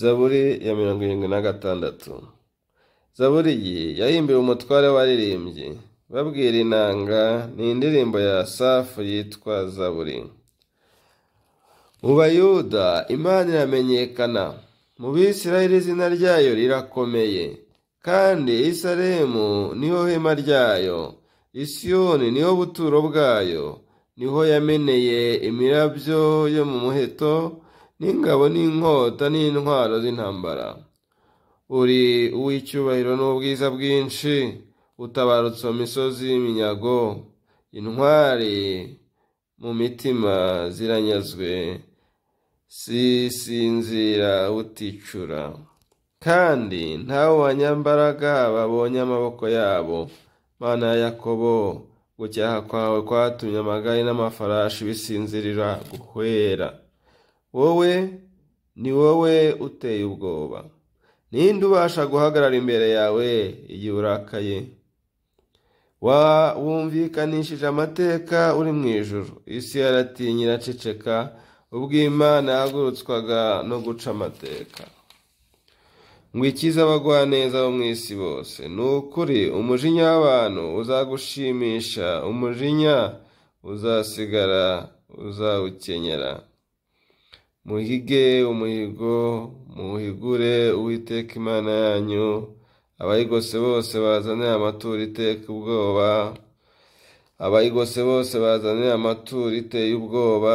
zaburi ya mirongo irindwi na gatandatu zaburi ye yahimbiwe umutware waririmbye babwira inanga ni indirimbo ya safu yitwa zaburi mu bayuda imana iramenyekana mu bisirayeli izina ryayo rirakomeye kandi isaremu niho hema ryayo isiyoni niho buturo bwayo niho yameneye imirabyo yo mu muheto n'ingabo n'inkota n'intwaro z'intambara uri uw'icyubahiro n'ubwiza bwinshi utabarutse misozi y'iminyago intwari mu mitima ziranyazwe sisinzira uticura kandi nta wanyambaraga babonye amaboko yabo mana ya yakobo gucyaha kwawe kwatumye amagare n'amafarashi bisinzirira guhwera wowe ni wowe uteye ubwoba ninde ubasha guhagarara imbere yawe igihe urakaye wumvikanishije amateka uri mu ijoro isi yaratinya iraceceka ubw’Imana imana yahagurutswaga no guca amateka ngo ikize abagwaneza bo mu isi bose ni ukuri umujinya w'abantu uzagushimisha umujinya uzasigara uzawukenyera muhige umuhigo muhigure uwiteka imana yanyu abayigose bose bazane amaturo iteka ubwoba abayigose bose bazane amaturo iteye ubwoba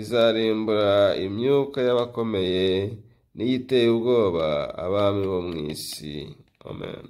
izarimbura imyuka y'abakomeye n'iyiteye ubwoba abami bo mu isi amen